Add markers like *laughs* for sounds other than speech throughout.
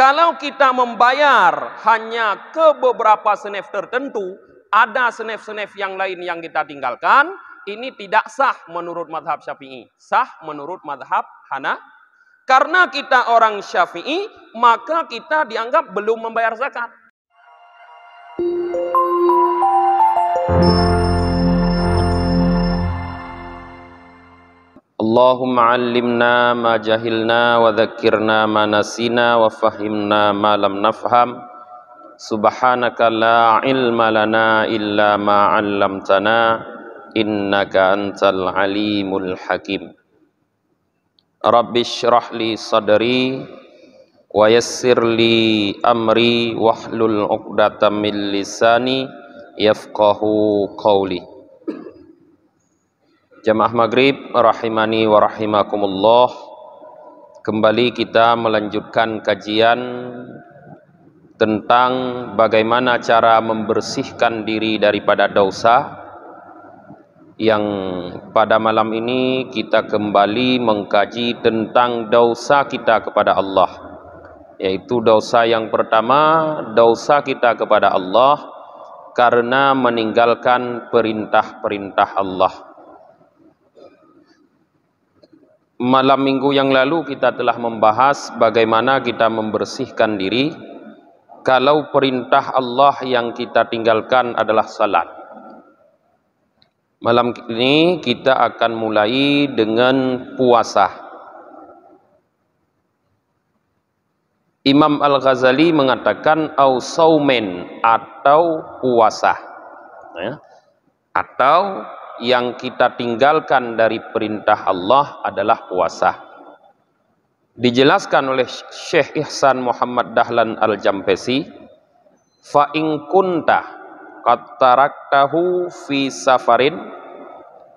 Kalau kita membayar hanya ke beberapa senef tertentu, ada senef-senef yang lain yang kita tinggalkan, ini tidak sah menurut madhab syafi'i. Sah menurut madhab Hana. Karena kita orang syafi'i, maka kita dianggap belum membayar zakat. Allahumma allimna ma jahilna wa dhakkirna ma nasina wa fahimna ma lam nafham subhanaka la illa ma 'allamtana innaka antal alimul hakim Rabbi shrah li wa yassir amri wahlul 'uqdatam min lisani Jamaah Maghrib rahimani wa rahimakumullah. Kembali kita melanjutkan kajian tentang bagaimana cara membersihkan diri daripada dosa yang pada malam ini kita kembali mengkaji tentang dosa kita kepada Allah yaitu dosa yang pertama dosa kita kepada Allah karena meninggalkan perintah-perintah Allah Malam minggu yang lalu kita telah membahas bagaimana kita membersihkan diri kalau perintah Allah yang kita tinggalkan adalah salat. Malam ini kita akan mulai dengan puasa. Imam Al-Ghazali mengatakan au saumen atau puasa. Ya. Atau yang kita tinggalkan dari perintah Allah adalah puasa. Dijelaskan oleh Syekh Ihsan Muhammad Dahlan Al-Jampesi, fa in kunta qad fi safarin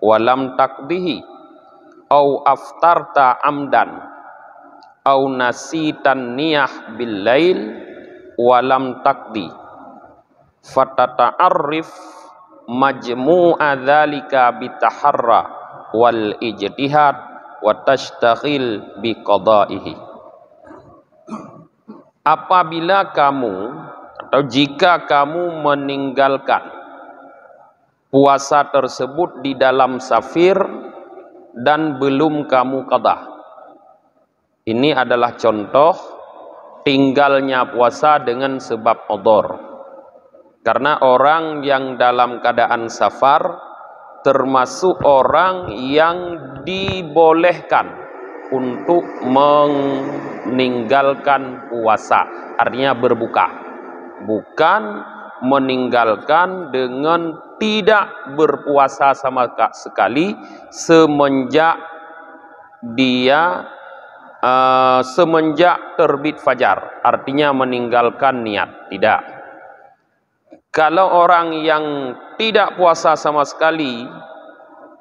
walam takdihi au aftarta amdan au nasitan niyah bil lail walam takdi fatata'arrif majmu'a dzalika bitaharra wal ijtihad wa tashtaghil biqada'ihi apabila kamu atau jika kamu meninggalkan puasa tersebut di dalam safir dan belum kamu qada. ini adalah contoh tinggalnya puasa dengan sebab odor karena orang yang dalam keadaan safar termasuk orang yang dibolehkan untuk meninggalkan puasa, artinya berbuka. Bukan meninggalkan dengan tidak berpuasa sama sekali semenjak dia uh, semenjak terbit fajar, artinya meninggalkan niat, tidak kalau orang yang tidak puasa sama sekali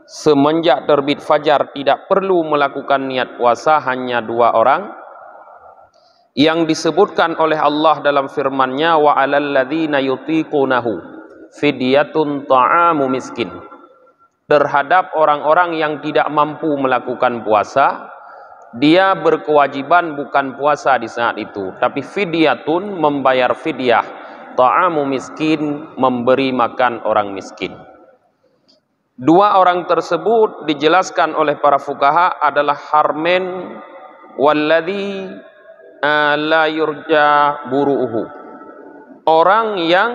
semenjak terbit fajar tidak perlu melakukan niat puasa hanya dua orang yang disebutkan oleh Allah dalam firman-Nya wa 'alal ladzina yutiqunahu fidyatun ta'amu miskin terhadap orang-orang yang tidak mampu melakukan puasa dia berkewajiban bukan puasa di saat itu tapi fidyatun membayar fidyah ta'amu miskin memberi makan orang miskin dua orang tersebut dijelaskan oleh para fukaha adalah harmen walladhi eh, la yurja buru'uhu orang yang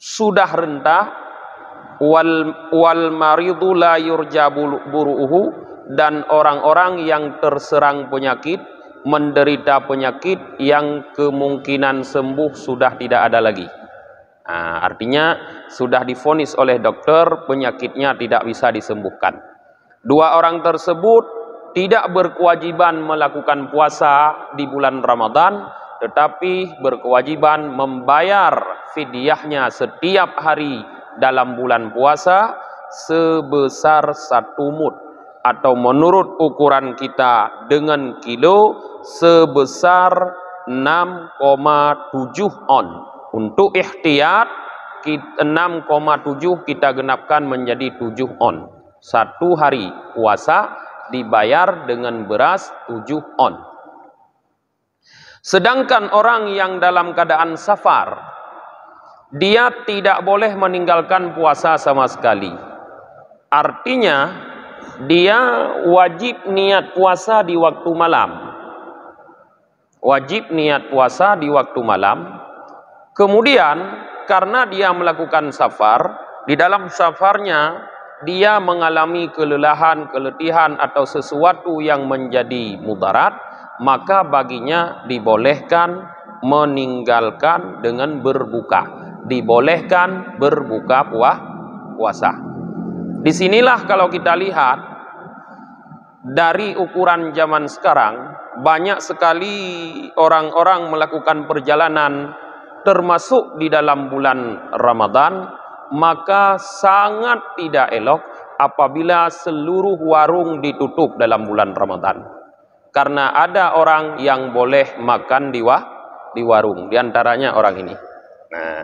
sudah rentah wal, wal maridu la yurja buru'uhu dan orang-orang yang terserang penyakit menderita penyakit yang kemungkinan sembuh sudah tidak ada lagi. Nah, artinya sudah difonis oleh dokter penyakitnya tidak bisa disembuhkan. Dua orang tersebut tidak berkewajiban melakukan puasa di bulan Ramadan tetapi berkewajiban membayar fidyahnya setiap hari dalam bulan puasa sebesar satu mut atau menurut ukuran kita dengan kilo sebesar 6,7 on. Untuk ikhtiar 6,7 kita genapkan menjadi 7 on. Satu hari puasa dibayar dengan beras 7 on. Sedangkan orang yang dalam keadaan safar, dia tidak boleh meninggalkan puasa sama sekali. Artinya, dia wajib niat puasa di waktu malam wajib niat puasa di waktu malam. Kemudian karena dia melakukan safar, di dalam safarnya dia mengalami kelelahan, keletihan atau sesuatu yang menjadi mudarat, maka baginya dibolehkan meninggalkan dengan berbuka. Dibolehkan berbuka puah, puasa. Disinilah kalau kita lihat dari ukuran zaman sekarang banyak sekali orang-orang melakukan perjalanan termasuk di dalam bulan Ramadan maka sangat tidak elok apabila seluruh warung ditutup dalam bulan Ramadan karena ada orang yang boleh makan di wa, di warung diantaranya orang ini nah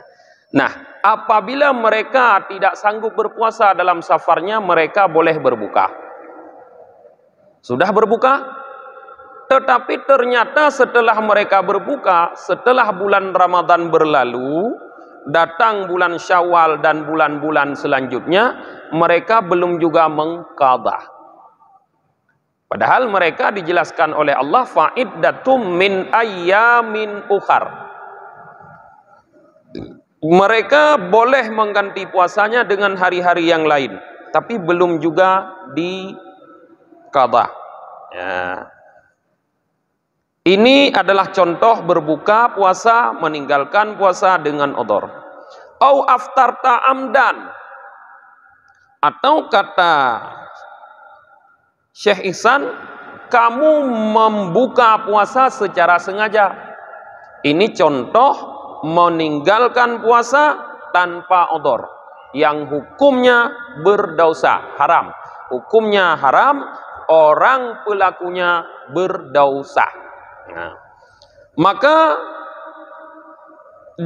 nah apabila mereka tidak sanggup berpuasa dalam safarnya mereka boleh berbuka sudah berbuka? Tetapi ternyata setelah mereka berbuka, setelah bulan Ramadhan berlalu, datang bulan Syawal dan bulan-bulan selanjutnya, mereka belum juga mengkabah. Padahal mereka dijelaskan oleh Allah fa'iddatum min ayyamin ukhar. Mereka boleh mengganti puasanya dengan hari-hari yang lain, tapi belum juga di qada. Ya. Ini adalah contoh berbuka puasa meninggalkan puasa dengan odor. Au aftarta amdan. Atau kata Syekh Ihsan, kamu membuka puasa secara sengaja. Ini contoh meninggalkan puasa tanpa odor. Yang hukumnya berdosa, haram. Hukumnya haram orang pelakunya berdosa. Nah, maka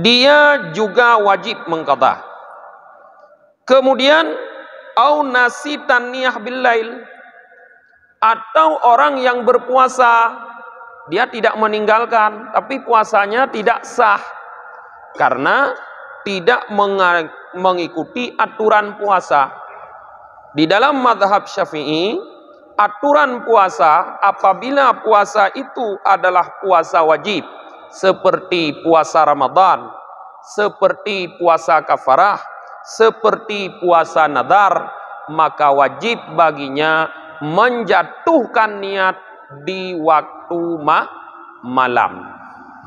dia juga wajib mengkata. Kemudian au nasitan niyah billail atau orang yang berpuasa dia tidak meninggalkan tapi puasanya tidak sah karena tidak mengikuti aturan puasa. Di dalam madhab Syafi'i aturan puasa apabila puasa itu adalah puasa wajib seperti puasa Ramadan, seperti puasa kafarah, seperti puasa nadar, maka wajib baginya menjatuhkan niat di waktu ma malam.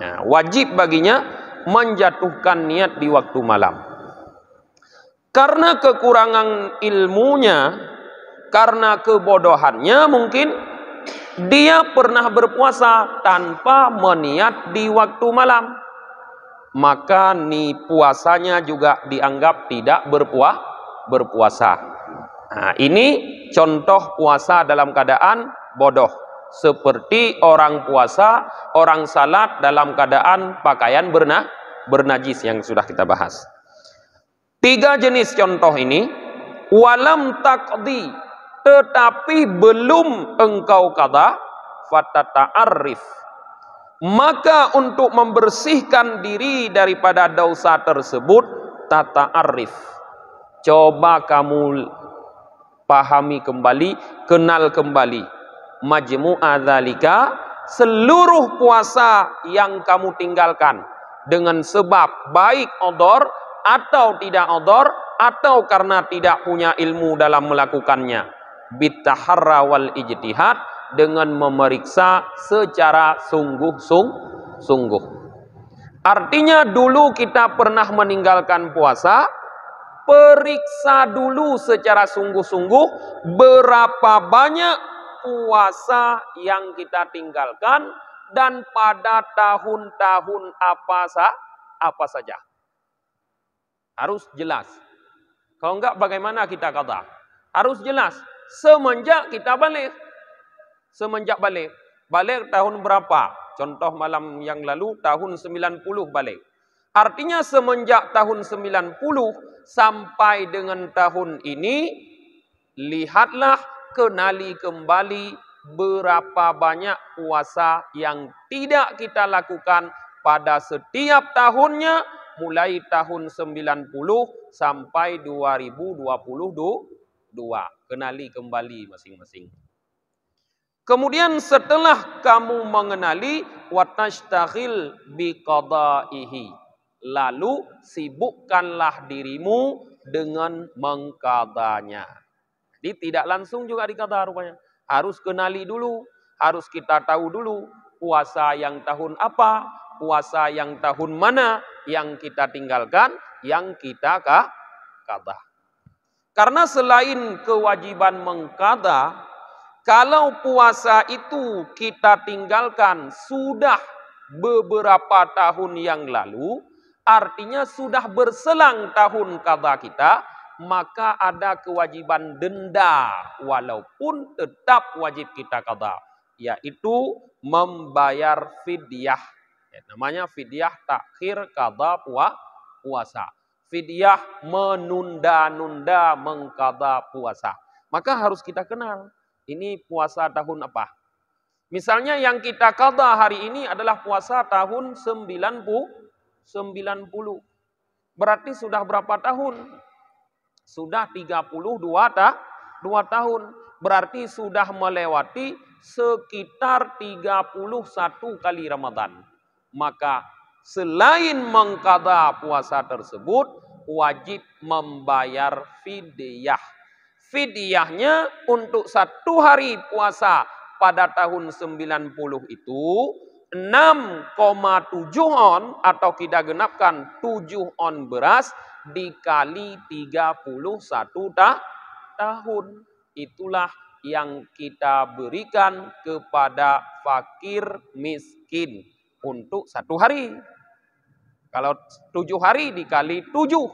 Nah, wajib baginya menjatuhkan niat di waktu malam. Karena kekurangan ilmunya, karena kebodohannya mungkin dia pernah berpuasa tanpa meniat di waktu malam maka ni puasanya juga dianggap tidak berpuah berpuasa nah, ini contoh puasa dalam keadaan bodoh seperti orang puasa orang salat dalam keadaan pakaian bernah bernajis yang sudah kita bahas tiga jenis contoh ini walam takdi tetapi belum engkau kata arif, maka untuk membersihkan diri daripada dosa tersebut tata arif coba kamu pahami kembali kenal kembali majmu'a dzalika seluruh puasa yang kamu tinggalkan dengan sebab baik odor atau tidak odor atau karena tidak punya ilmu dalam melakukannya bitaharra wal ijtihad dengan memeriksa secara sungguh-sungguh. Artinya dulu kita pernah meninggalkan puasa, periksa dulu secara sungguh-sungguh berapa banyak puasa yang kita tinggalkan dan pada tahun-tahun apa sa apa saja. Harus jelas. Kalau enggak bagaimana kita kata? Harus jelas. semenjak kita balik. Semenjak balik. Balik tahun berapa? Contoh malam yang lalu, tahun 90 balik. Artinya semenjak tahun 90 sampai dengan tahun ini, lihatlah, kenali kembali berapa banyak puasa yang tidak kita lakukan pada setiap tahunnya, mulai tahun 90 sampai 2022. dua. Kenali kembali masing-masing. Kemudian setelah kamu mengenali watashtahil biqadaihi. Lalu sibukkanlah dirimu dengan mengkadanya. Jadi tidak langsung juga dikata rupanya. Harus kenali dulu, harus kita tahu dulu puasa yang tahun apa, puasa yang tahun mana yang kita tinggalkan, yang kita kah? Karena selain kewajiban mengkada, kalau puasa itu kita tinggalkan sudah beberapa tahun yang lalu, artinya sudah berselang tahun kada kita, maka ada kewajiban denda walaupun tetap wajib kita kada, yaitu membayar fidyah. Ya, namanya fidyah takhir kada puasa Fidyah menunda-nunda mengkada puasa. Maka harus kita kenal. Ini puasa tahun apa? Misalnya yang kita kada hari ini adalah puasa tahun 90. 90. Berarti sudah berapa tahun? Sudah 32 ta, 2 tahun. Berarti sudah melewati sekitar 31 kali Ramadan. Maka selain mengkada puasa tersebut, wajib membayar fidyah. Fidyahnya untuk satu hari puasa pada tahun 90 itu 6,7 on atau kita genapkan 7 on beras dikali 31 ta tahun. Itulah yang kita berikan kepada fakir miskin untuk satu hari. Kalau tujuh hari dikali tujuh.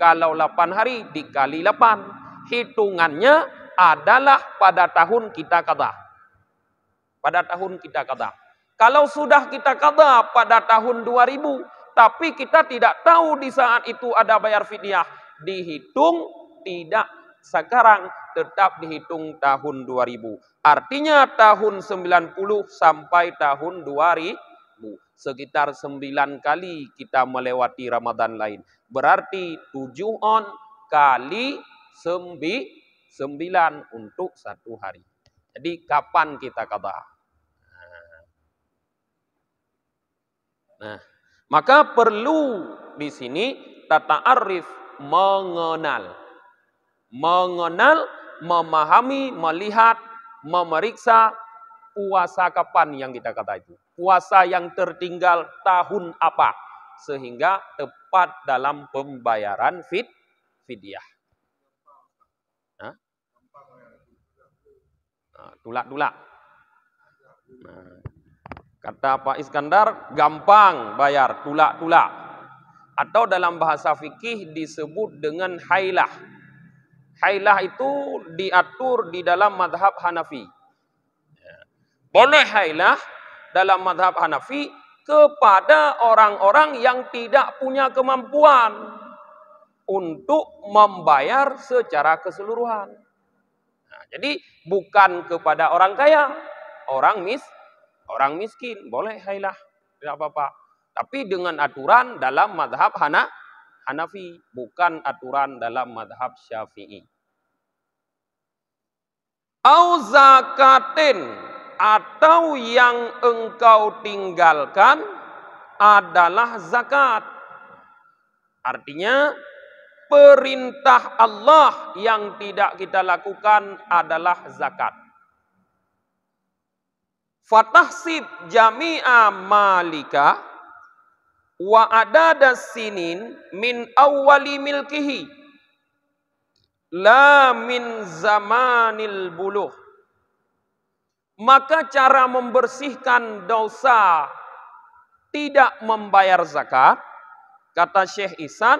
Kalau delapan hari dikali delapan. Hitungannya adalah pada tahun kita kata. Pada tahun kita kata. Kalau sudah kita kata pada tahun 2000, tapi kita tidak tahu di saat itu ada bayar fidyah. Dihitung tidak sekarang, tetap dihitung tahun 2000. Artinya tahun 90 sampai tahun 2000 sekitar sembilan kali kita melewati Ramadan lain. Berarti tujuh on kali sembi, sembilan untuk satu hari. Jadi kapan kita kata? Nah. nah, maka perlu di sini tata arif mengenal. Mengenal, memahami, melihat, memeriksa, puasa kapan yang kita kata itu? Puasa yang tertinggal tahun apa? Sehingga tepat dalam pembayaran fit fidyah. Nah, tulak-tulak. Nah, kata Pak Iskandar, gampang bayar, tulak-tulak. Atau dalam bahasa fikih disebut dengan hailah. Hailah itu diatur di dalam madhab Hanafi. Boleh hailah dalam madhab Hanafi kepada orang-orang yang tidak punya kemampuan untuk membayar secara keseluruhan. Nah, jadi bukan kepada orang kaya, orang mis, orang miskin boleh hailah, tidak apa-apa. Tapi dengan aturan dalam madhab Hana, Hanafi, bukan aturan dalam madhab Syafi'i. Au atau yang engkau tinggalkan adalah zakat. Artinya perintah Allah yang tidak kita lakukan adalah zakat. Fatahsib jami'a malika wa adada sinin min awwali milkihi la min zamanil buluh maka cara membersihkan dosa tidak membayar zakat, kata Syekh Isan,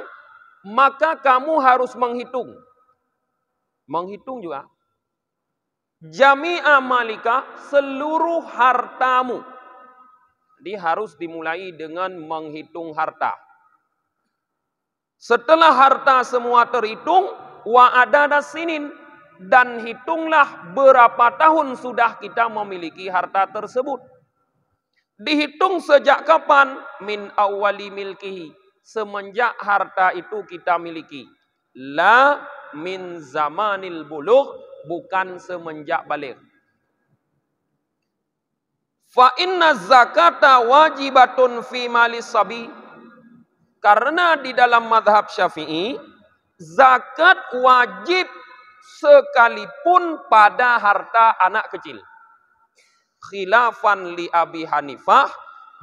maka kamu harus menghitung. Menghitung juga. Jami'a malika seluruh hartamu. Jadi harus dimulai dengan menghitung harta. Setelah harta semua terhitung, wa sinin. dan hitunglah berapa tahun sudah kita memiliki harta tersebut. Dihitung sejak kapan? Min awali milkihi. Semenjak harta itu kita miliki. La min zamanil buluh. Bukan semenjak balik. Fa inna zakata wajibatun fi malis sabi. Karena di dalam madhab syafi'i, zakat wajib sekalipun pada harta anak kecil. Khilafan li Abi Hanifah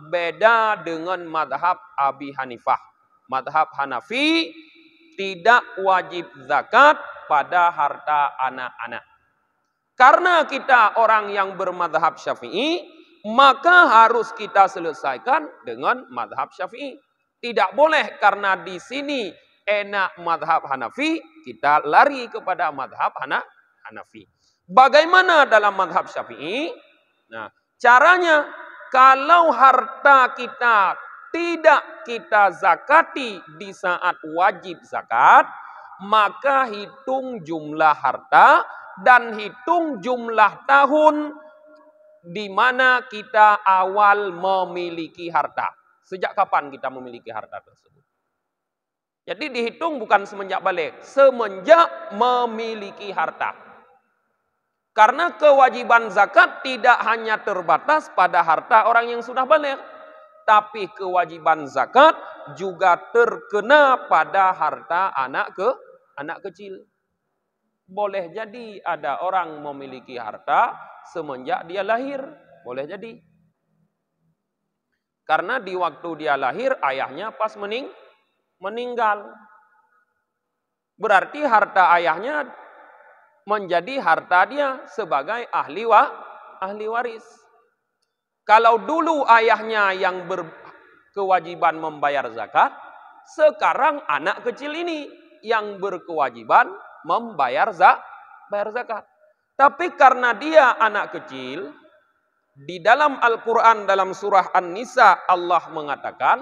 beda dengan madhab Abi Hanifah. Madhab Hanafi tidak wajib zakat pada harta anak-anak. Karena kita orang yang bermadhab syafi'i, maka harus kita selesaikan dengan madhab syafi'i. Tidak boleh karena di sini enak madhab Hanafi, kita lari kepada madhab Hana, Hanafi. Bagaimana dalam madhab Syafi'i? Nah, caranya kalau harta kita tidak kita zakati di saat wajib zakat, maka hitung jumlah harta dan hitung jumlah tahun di mana kita awal memiliki harta. Sejak kapan kita memiliki harta tersebut? Jadi dihitung bukan semenjak balik, semenjak memiliki harta. Karena kewajiban zakat tidak hanya terbatas pada harta orang yang sudah balik, tapi kewajiban zakat juga terkena pada harta anak ke anak kecil. Boleh jadi ada orang memiliki harta semenjak dia lahir, boleh jadi. Karena di waktu dia lahir ayahnya pas mening meninggal. Berarti harta ayahnya menjadi harta dia sebagai ahli wa, ahli waris. Kalau dulu ayahnya yang berkewajiban membayar zakat, sekarang anak kecil ini yang berkewajiban membayar zak, bayar zakat. Tapi karena dia anak kecil, di dalam Al-Quran dalam surah An-Nisa Allah mengatakan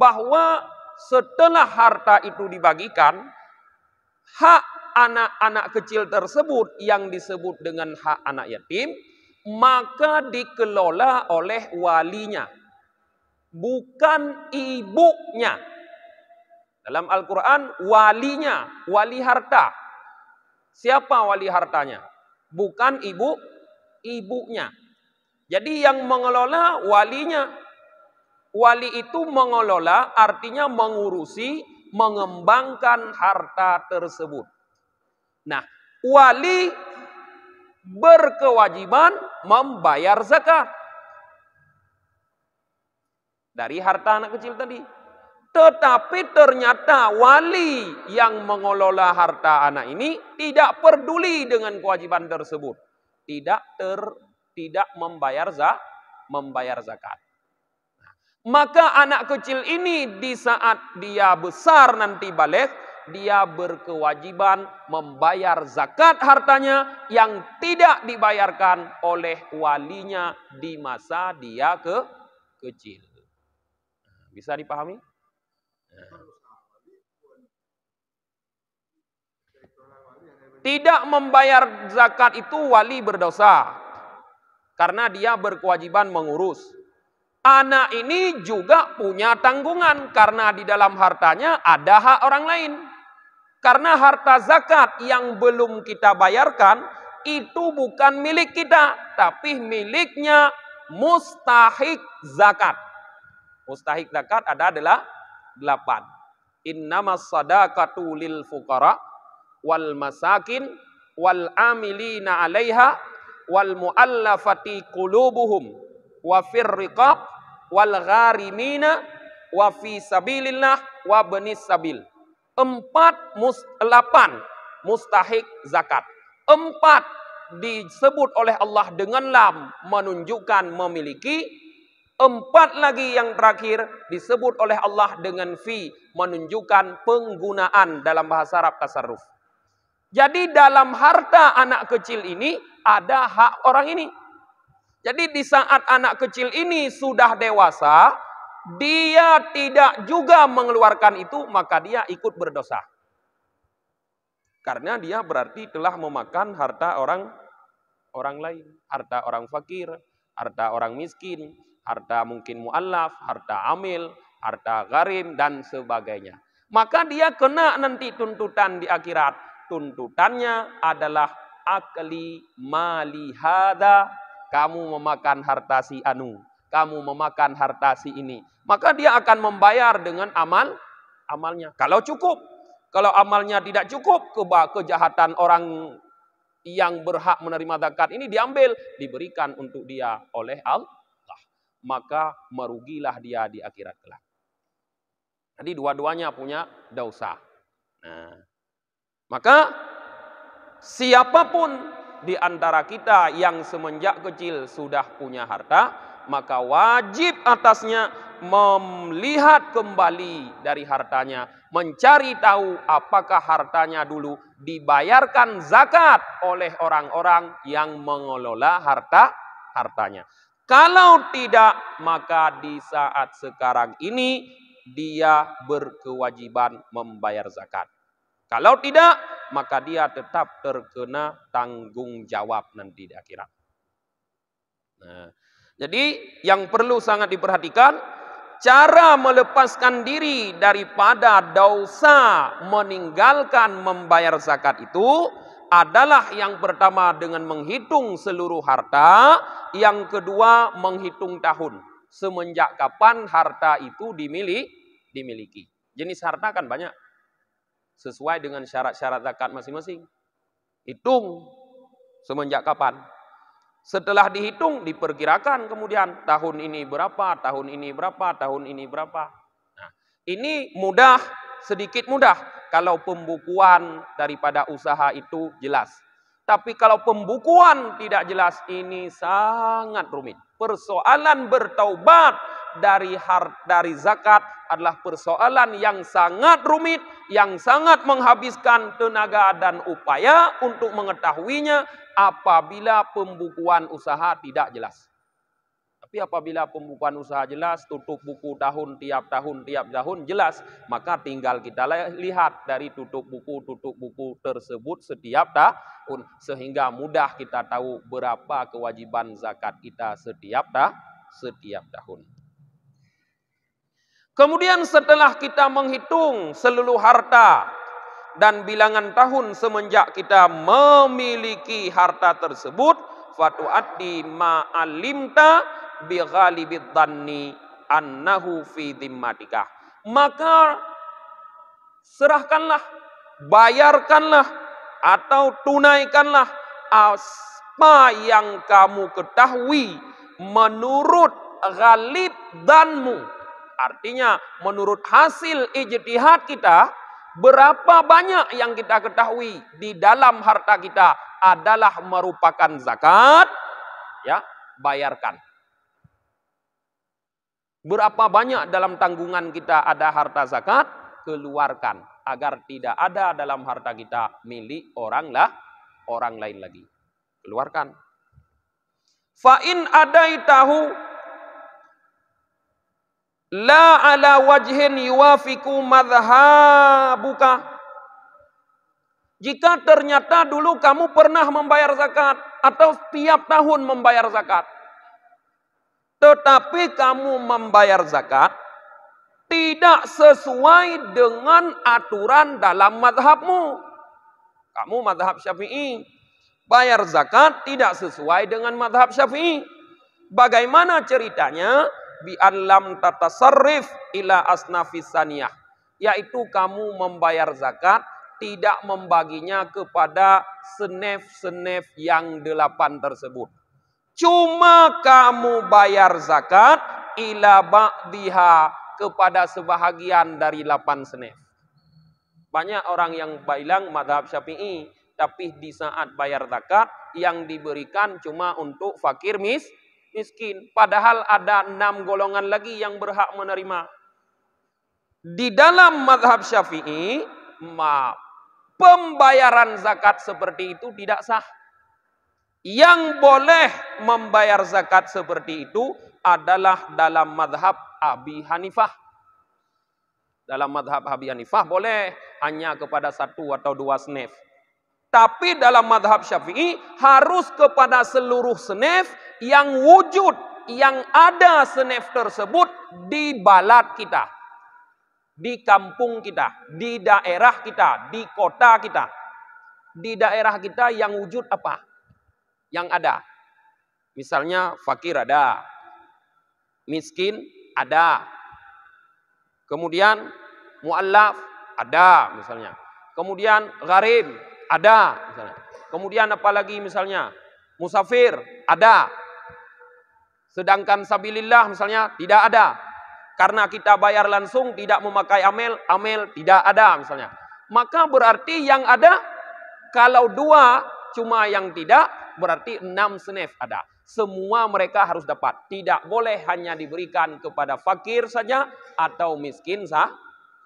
bahwa setelah harta itu dibagikan, hak anak-anak kecil tersebut yang disebut dengan hak anak yatim, maka dikelola oleh walinya, bukan ibunya. Dalam Al-Quran, walinya, wali harta. Siapa wali hartanya? Bukan ibu, ibunya. Jadi yang mengelola walinya, Wali itu mengelola artinya mengurusi, mengembangkan harta tersebut. Nah, wali berkewajiban membayar zakat dari harta anak kecil tadi. Tetapi ternyata wali yang mengelola harta anak ini tidak peduli dengan kewajiban tersebut. Tidak ter tidak membayar za, membayar zakat. Maka anak kecil ini di saat dia besar nanti balik, dia berkewajiban membayar zakat hartanya yang tidak dibayarkan oleh walinya di masa dia ke kecil. Nah, bisa dipahami? Tidak membayar zakat itu wali berdosa. Karena dia berkewajiban mengurus. Anak ini juga punya tanggungan karena di dalam hartanya ada hak orang lain. Karena harta zakat yang belum kita bayarkan itu bukan milik kita, tapi miliknya mustahik zakat. Mustahik zakat ada adalah delapan. Inna sadaqatu lil fuqara wal masakin wal amilina alaiha wal muallafati qulubuhum wa firriqab wal gharimina wa fi sabilillah wa benis sabil. Empat delapan mustahik zakat. Empat disebut oleh Allah dengan lam menunjukkan memiliki. Empat lagi yang terakhir disebut oleh Allah dengan fi menunjukkan penggunaan dalam bahasa Arab tasarruf. Jadi dalam harta anak kecil ini ada hak orang ini. Jadi di saat anak kecil ini sudah dewasa, dia tidak juga mengeluarkan itu, maka dia ikut berdosa. Karena dia berarti telah memakan harta orang orang lain, harta orang fakir, harta orang miskin, harta mungkin muallaf, harta amil, harta garim dan sebagainya. Maka dia kena nanti tuntutan di akhirat. Tuntutannya adalah akli malihada kamu memakan harta si anu, kamu memakan harta si ini. Maka dia akan membayar dengan amal amalnya. Kalau cukup, kalau amalnya tidak cukup, keba kejahatan orang yang berhak menerima zakat ini diambil, diberikan untuk dia oleh Allah. Maka merugilah dia di akhirat kelak. Jadi dua-duanya punya dosa. Nah, maka siapapun di antara kita yang semenjak kecil sudah punya harta, maka wajib atasnya melihat kembali dari hartanya, mencari tahu apakah hartanya dulu dibayarkan zakat oleh orang-orang yang mengelola harta hartanya. Kalau tidak, maka di saat sekarang ini dia berkewajiban membayar zakat. Kalau tidak, maka dia tetap terkena tanggung jawab nanti di akhirat. Nah, jadi yang perlu sangat diperhatikan, cara melepaskan diri daripada dosa meninggalkan membayar zakat itu adalah yang pertama dengan menghitung seluruh harta, yang kedua menghitung tahun. Semenjak kapan harta itu dimiliki? Dimiliki. Jenis harta kan banyak sesuai dengan syarat-syarat zakat masing-masing. Hitung semenjak kapan? Setelah dihitung, diperkirakan kemudian tahun ini berapa, tahun ini berapa, tahun ini berapa. Nah, ini mudah, sedikit mudah kalau pembukuan daripada usaha itu jelas. Tapi kalau pembukuan tidak jelas, ini sangat rumit. Persoalan bertaubat dari har dari zakat adalah persoalan yang sangat rumit, yang sangat menghabiskan tenaga dan upaya untuk mengetahuinya apabila pembukuan usaha tidak jelas. Tapi apabila pembukaan usaha jelas, tutup buku tahun tiap tahun tiap tahun jelas, maka tinggal kita lihat dari tutup buku tutup buku tersebut setiap tahun sehingga mudah kita tahu berapa kewajiban zakat kita setiap tah setiap tahun. Kemudian setelah kita menghitung seluruh harta dan bilangan tahun semenjak kita memiliki harta tersebut, di ma'alimta bi ghalibid dhanni annahu fi Maka serahkanlah, bayarkanlah atau tunaikanlah apa yang kamu ketahui menurut ghalib danmu. Artinya menurut hasil ijtihad kita, berapa banyak yang kita ketahui di dalam harta kita adalah merupakan zakat, ya, bayarkan. Berapa banyak dalam tanggungan kita ada harta zakat? Keluarkan agar tidak ada dalam harta kita milik orang lah orang lain lagi. Keluarkan. Fa'in adaitahu la ala wajhin yuwafiku madhabuka. Jika ternyata dulu kamu pernah membayar zakat atau setiap tahun membayar zakat, tetapi kamu membayar zakat tidak sesuai dengan aturan dalam madhabmu. Kamu madhab syafi'i. Bayar zakat tidak sesuai dengan madhab syafi'i. Bagaimana ceritanya? bi alam tata tatasarrif ila asnafis saniyah. Yaitu kamu membayar zakat tidak membaginya kepada senef-senef yang delapan tersebut. Cuma kamu bayar zakat ila ba'diha kepada sebahagian dari 8 senef. Banyak orang yang bilang madhab syafi'i, tapi di saat bayar zakat yang diberikan cuma untuk fakir mis, miskin. Padahal ada enam golongan lagi yang berhak menerima. Di dalam madhab syafi'i, maaf, pembayaran zakat seperti itu tidak sah yang boleh membayar zakat seperti itu adalah dalam madhab Abi Hanifah. Dalam madhab Abi Hanifah boleh hanya kepada satu atau dua senef. Tapi dalam madhab syafi'i harus kepada seluruh senef yang wujud, yang ada senef tersebut di balat kita. Di kampung kita, di daerah kita, di kota kita. Di daerah kita yang wujud apa? yang ada. Misalnya fakir ada, miskin ada, kemudian muallaf ada misalnya, kemudian gharib ada misalnya, kemudian apalagi misalnya musafir ada, sedangkan sabilillah misalnya tidak ada karena kita bayar langsung tidak memakai amel, amel tidak ada misalnya. Maka berarti yang ada kalau dua cuma yang tidak berarti enam senef ada. Semua mereka harus dapat. Tidak boleh hanya diberikan kepada fakir saja atau miskin sah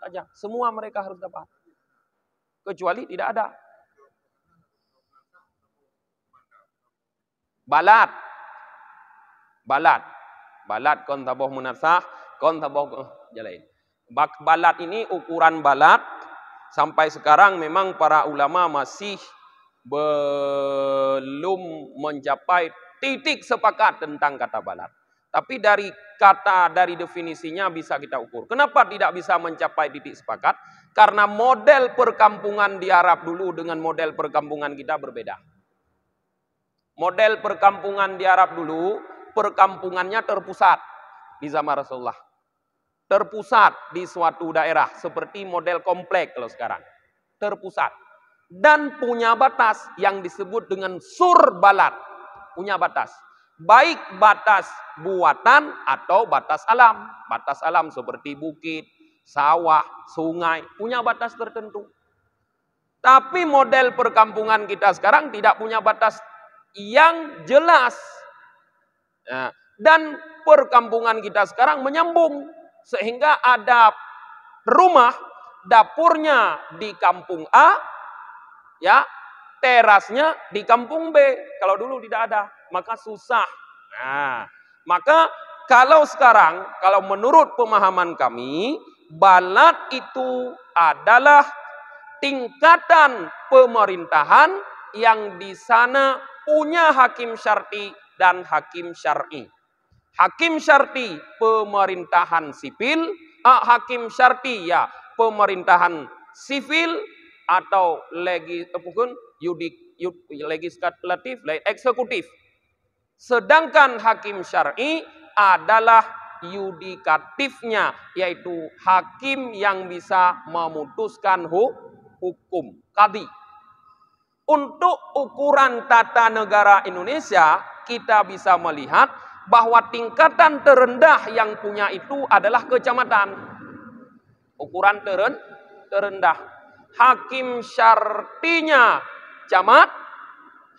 saja. Semua mereka harus dapat. Kecuali tidak ada. Balat. Balat. Balat kon taboh munasah, kon taboh eh, jalain. balat ini ukuran balat sampai sekarang memang para ulama masih belum mencapai titik sepakat tentang kata balat. Tapi dari kata, dari definisinya bisa kita ukur. Kenapa tidak bisa mencapai titik sepakat? Karena model perkampungan di Arab dulu dengan model perkampungan kita berbeda. Model perkampungan di Arab dulu, perkampungannya terpusat di zaman Rasulullah. Terpusat di suatu daerah, seperti model komplek kalau sekarang. Terpusat dan punya batas yang disebut dengan surbalat. Punya batas. Baik batas buatan atau batas alam. Batas alam seperti bukit, sawah, sungai. Punya batas tertentu. Tapi model perkampungan kita sekarang tidak punya batas yang jelas. Nah, dan perkampungan kita sekarang menyambung. Sehingga ada rumah, dapurnya di kampung A, ya terasnya di kampung B. Kalau dulu tidak ada, maka susah. Nah, maka kalau sekarang, kalau menurut pemahaman kami, balat itu adalah tingkatan pemerintahan yang di sana punya hakim syar'i dan hakim syar'i. Hakim syar'i pemerintahan sipil, hakim syar'i ya pemerintahan sipil atau legis yudik, yudik legislatif, eksekutif. Sedangkan hakim syar'i adalah yudikatifnya yaitu hakim yang bisa memutuskan hukum kadi. Untuk ukuran tata negara Indonesia kita bisa melihat bahwa tingkatan terendah yang punya itu adalah kecamatan. Ukuran teren, terendah hakim syartinya camat,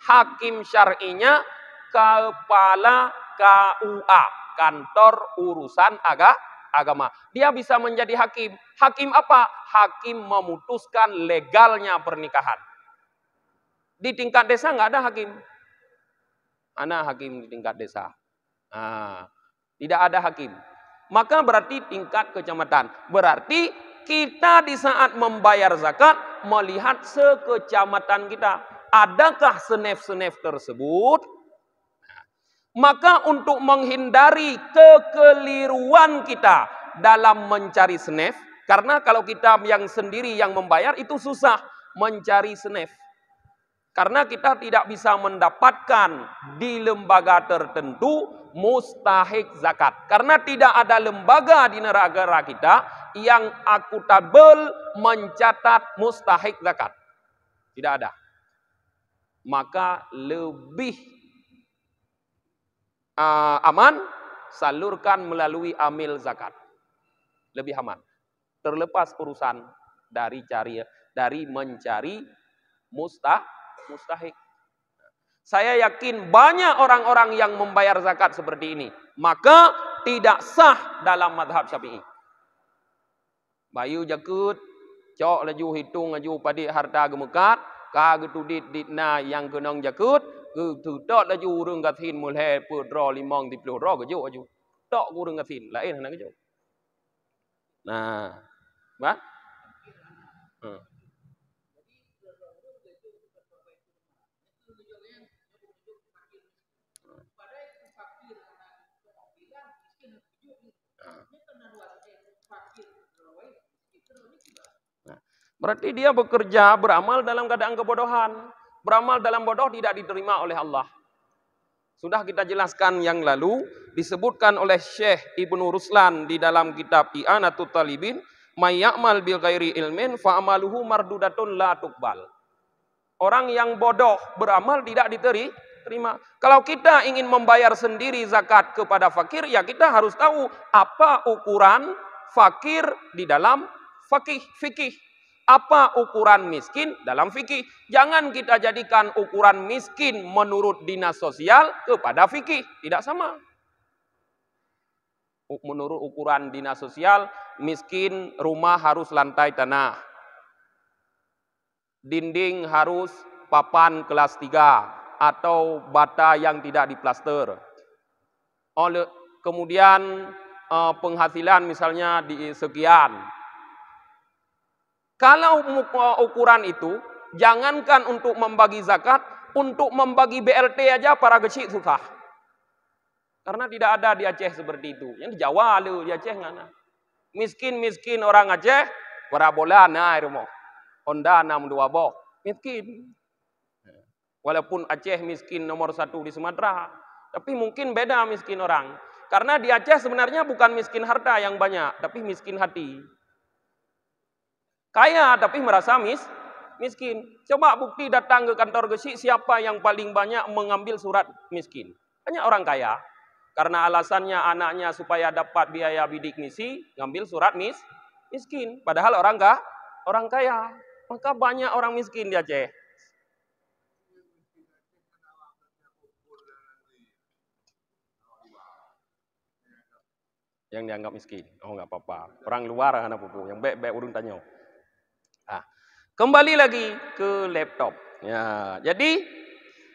hakim syar'inya kepala KUA, kantor urusan aga, agama. Dia bisa menjadi hakim. Hakim apa? Hakim memutuskan legalnya pernikahan. Di tingkat desa nggak ada hakim. Mana hakim di tingkat desa? Nah, tidak ada hakim. Maka berarti tingkat kecamatan. Berarti kita di saat membayar zakat melihat sekecamatan kita. Adakah senef-senef tersebut? Nah, maka untuk menghindari kekeliruan kita dalam mencari senef, karena kalau kita yang sendiri yang membayar itu susah mencari senef. Karena kita tidak bisa mendapatkan di lembaga tertentu mustahik zakat. Karena tidak ada lembaga di negara kita yang akuntabel mencatat mustahik zakat. Tidak ada. Maka lebih uh, aman salurkan melalui amil zakat. Lebih aman. Terlepas urusan dari cari dari mencari mustahik mustahik. Saya yakin banyak orang-orang yang membayar zakat seperti ini. Maka tidak sah dalam madhab syafi'i. Bayu jakut, cok laju hitung laju padi harta gemekat, ka getudit ditna yang genong jakut, ke tutok laju urung gathin mulhe pedro limong di pelu ro gejo aju. Tok urung gathin lain hanang gejo. Nah. Ba? Hmm. Berarti dia bekerja, beramal dalam keadaan kebodohan. Beramal dalam bodoh tidak diterima oleh Allah. Sudah kita jelaskan yang lalu, disebutkan oleh Syekh Ibnu Ruslan di dalam kitab I'anatul Talibin, Mayakmal bil ghairi ilmin fa'amaluhu mardudatun la tukbal. Orang yang bodoh beramal tidak diterima. Kalau kita ingin membayar sendiri zakat kepada fakir, ya kita harus tahu apa ukuran fakir di dalam fakih fikih. Apa ukuran miskin dalam fikih? Jangan kita jadikan ukuran miskin menurut dinas sosial kepada fikih, tidak sama. Menurut ukuran dinas sosial, miskin rumah harus lantai tanah. Dinding harus papan kelas tiga atau bata yang tidak diplaster. Oleh kemudian eh, penghasilan misalnya di sekian kalau uh, ukuran itu, jangankan untuk membagi zakat, untuk membagi BLT aja para kecil susah. Karena tidak ada di Aceh seperti itu. Yang di Jawa lu, di Aceh nggak ada. Miskin-miskin orang Aceh, parabola na irmo. Honda enam dua box, Miskin. Walaupun Aceh miskin nomor satu di Sumatera, tapi mungkin beda miskin orang. Karena di Aceh sebenarnya bukan miskin harta yang banyak, tapi miskin hati. Kaya tapi merasa mis, miskin. Coba bukti datang ke kantor Gesi siapa yang paling banyak mengambil surat miskin. Hanya orang kaya. Karena alasannya anaknya supaya dapat biaya bidik misi, ngambil surat mis, miskin. Padahal orang kah? Orang kaya. Maka banyak orang miskin di Aceh. Yang dianggap miskin. Oh nggak apa-apa. Orang luar anak pupu. Yang baik-baik urung tanya. Kembali lagi ke laptop. Ya, jadi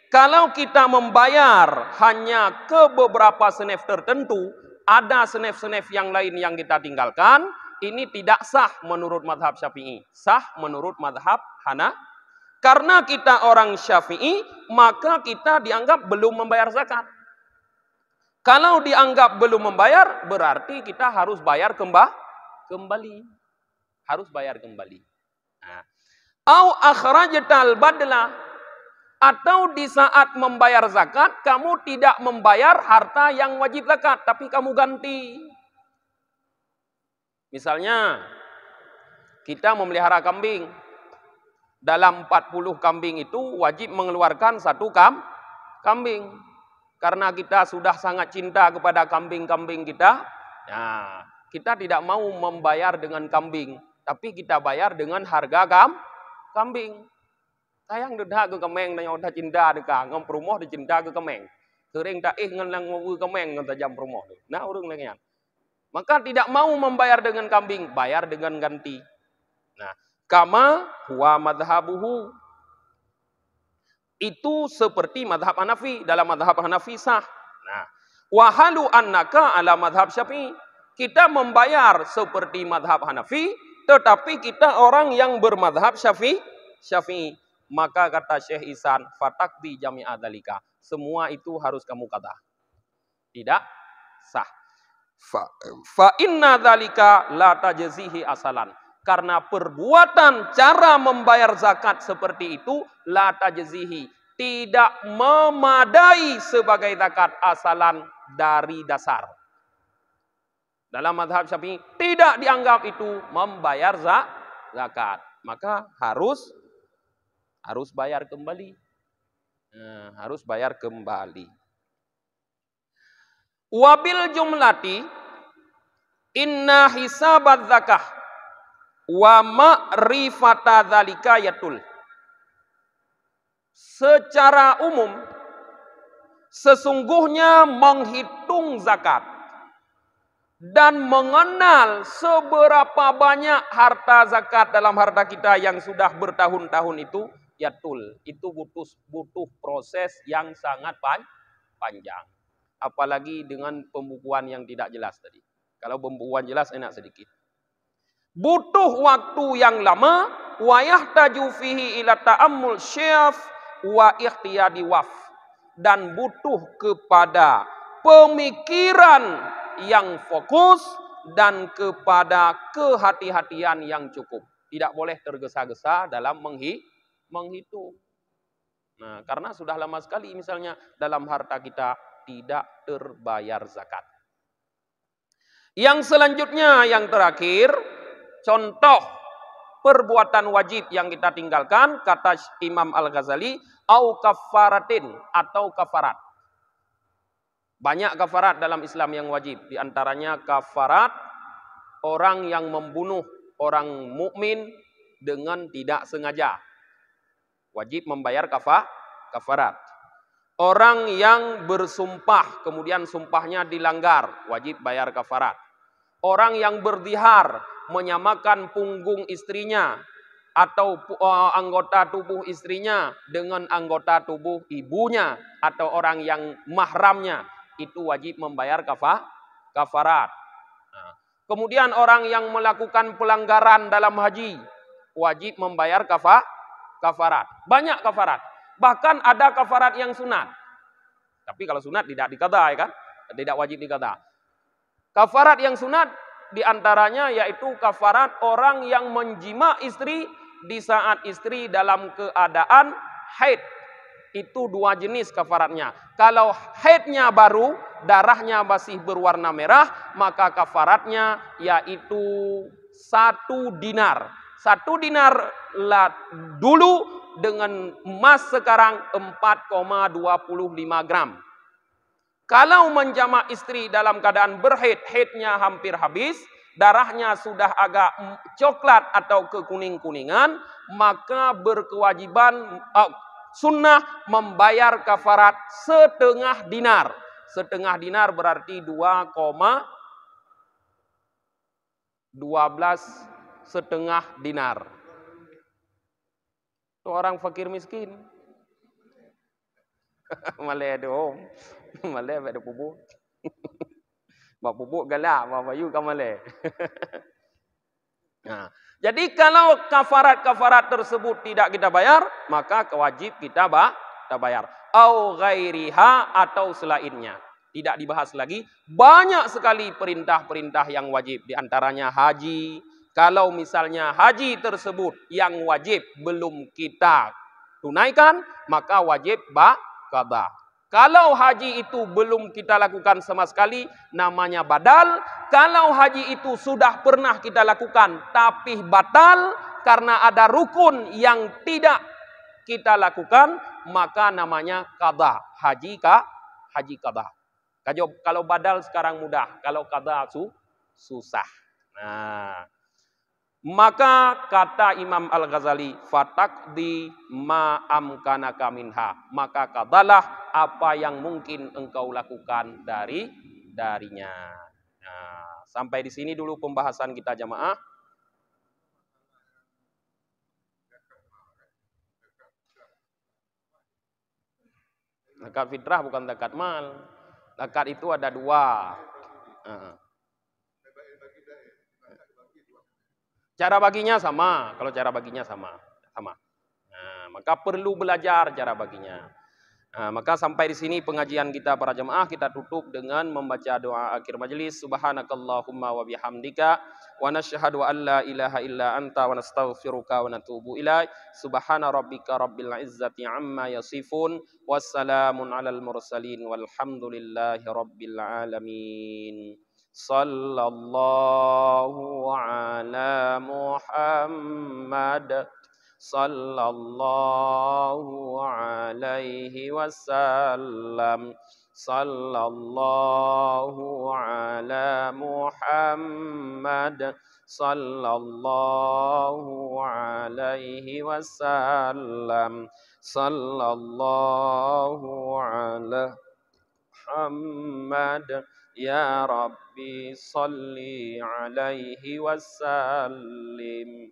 kalau kita membayar hanya ke beberapa senef tertentu, ada senef-senef yang lain yang kita tinggalkan, ini tidak sah menurut madhab syafi'i. Sah menurut madhab Hana. Karena kita orang syafi'i, maka kita dianggap belum membayar zakat. Kalau dianggap belum membayar, berarti kita harus bayar kembali. Harus bayar kembali. Nah, Au akhrajtal badla atau di saat membayar zakat kamu tidak membayar harta yang wajib zakat tapi kamu ganti. Misalnya kita memelihara kambing. Dalam 40 kambing itu wajib mengeluarkan satu kam kambing. Karena kita sudah sangat cinta kepada kambing-kambing kita, nah, kita tidak mau membayar dengan kambing, tapi kita bayar dengan harga kam kambing. Kayang dah ke kemeng dan yang dah cinta deka ngam perumah di cinta ke kemeng. Kering tak eh ngan lang mau kemeng ngan tajam perumah. Nah urung lainnya. Maka tidak mau membayar dengan kambing, bayar dengan ganti. Nah, kama huwa madhabuhu. Itu seperti madhab Hanafi. Dalam madhab Hanafi sah. Nah, wahalu annaka ala madhab Syafi'i. Kita membayar seperti madhab Hanafi, tetapi kita orang yang bermadhab syafi, syafi'i. Maka kata Syekh Isan, fatakdi jamia dalika. Semua itu harus kamu kata. Tidak sah. Fa, fa inna dalika la tajazihi asalan. Karena perbuatan cara membayar zakat seperti itu la tajazihi. tidak memadai sebagai zakat asalan dari dasar. Dalam madhab syafi'i tidak dianggap itu membayar zakat. Maka harus harus bayar kembali. Nah, harus bayar kembali. Wabil jumlati inna hisabat zakah wa ma'rifata dzalika yatul. Secara umum sesungguhnya menghitung zakat dan mengenal seberapa banyak harta zakat dalam harta kita yang sudah bertahun-tahun itu ya tul, Itu butuh butuh proses yang sangat pan, panjang. Apalagi dengan pembukuan yang tidak jelas tadi. Kalau pembukuan jelas enak sedikit. Butuh waktu yang lama wayah tajufihi ila ta'ammul syaf wa ikhtiyadi waf dan butuh kepada pemikiran yang fokus dan kepada kehati-hatian yang cukup. Tidak boleh tergesa-gesa dalam menghi menghitung. Nah, karena sudah lama sekali misalnya dalam harta kita tidak terbayar zakat. Yang selanjutnya yang terakhir contoh perbuatan wajib yang kita tinggalkan kata Imam Al-Ghazali au kafaratin atau kafarat. Banyak kafarat dalam Islam yang wajib, di antaranya kafarat orang yang membunuh orang mukmin dengan tidak sengaja. Wajib membayar kafah kafarat. Orang yang bersumpah kemudian sumpahnya dilanggar, wajib bayar kafarat. Orang yang berdihar menyamakan punggung istrinya atau uh, anggota tubuh istrinya dengan anggota tubuh ibunya atau orang yang mahramnya itu wajib membayar kafah kafarat. Nah, kemudian orang yang melakukan pelanggaran dalam haji wajib membayar kafah kafarat. Banyak kafarat. Bahkan ada kafarat yang sunat. Tapi kalau sunat tidak ya kan? Tidak wajib dikata. Kafarat yang sunat diantaranya yaitu kafarat orang yang menjima istri di saat istri dalam keadaan haid itu dua jenis kafaratnya. Kalau haidnya baru, darahnya masih berwarna merah, maka kafaratnya yaitu satu dinar. Satu dinar lah dulu dengan emas sekarang 4,25 gram. Kalau menjama istri dalam keadaan berhaid, haidnya hampir habis, darahnya sudah agak coklat atau kekuning-kuningan, maka berkewajiban uh, sunnah membayar kafarat setengah dinar. Setengah dinar berarti 2,12 setengah dinar. Itu orang fakir miskin. *laughs* Malay ada om. *laughs* Malay ada pupuk. *laughs* Bapak pupuk galak, Bapak bayu kan Malay. Nah, jadi kalau kafarat-kafarat tersebut tidak kita bayar, maka kewajib kita bah, kita bayar. Au ghairiha atau selainnya. Tidak dibahas lagi. Banyak sekali perintah-perintah yang wajib. Di antaranya haji. Kalau misalnya haji tersebut yang wajib belum kita tunaikan, maka wajib bah, kabah. Kalau haji itu belum kita lakukan sama sekali, namanya badal. Kalau haji itu sudah pernah kita lakukan, tapi batal karena ada rukun yang tidak kita lakukan, maka namanya kada. Haji ka, haji kada. Kalau badal sekarang mudah, kalau kada su, susah. Nah, maka kata Imam Al-Ghazali, ma'am ma'amkanaka minha. Maka kabalah apa yang mungkin engkau lakukan dari darinya. Nah, sampai di sini dulu pembahasan kita jamaah. Lakat fitrah bukan zakat mal. Zakat itu ada dua. Uh Cara baginya sama. Kalau cara baginya sama. sama. Nah, maka perlu belajar cara baginya. Nah, maka sampai di sini pengajian kita para jemaah. Kita tutup dengan membaca doa akhir majlis. Subhanakallahumma wa bihamdika. Wa nashahadu an la ilaha illa anta wa nastaghfiruka wa natubu ilai. Subhana rabbika rabbil izzati amma yasifun. Wassalamun alal mursalin. Walhamdulillahi rabbil alamin. صلى الله على محمد صلى الله عليه وسلم صلى الله على محمد صلى الله عليه وسلم صلى الله على محمد يا رب ربي صل عليه وسلم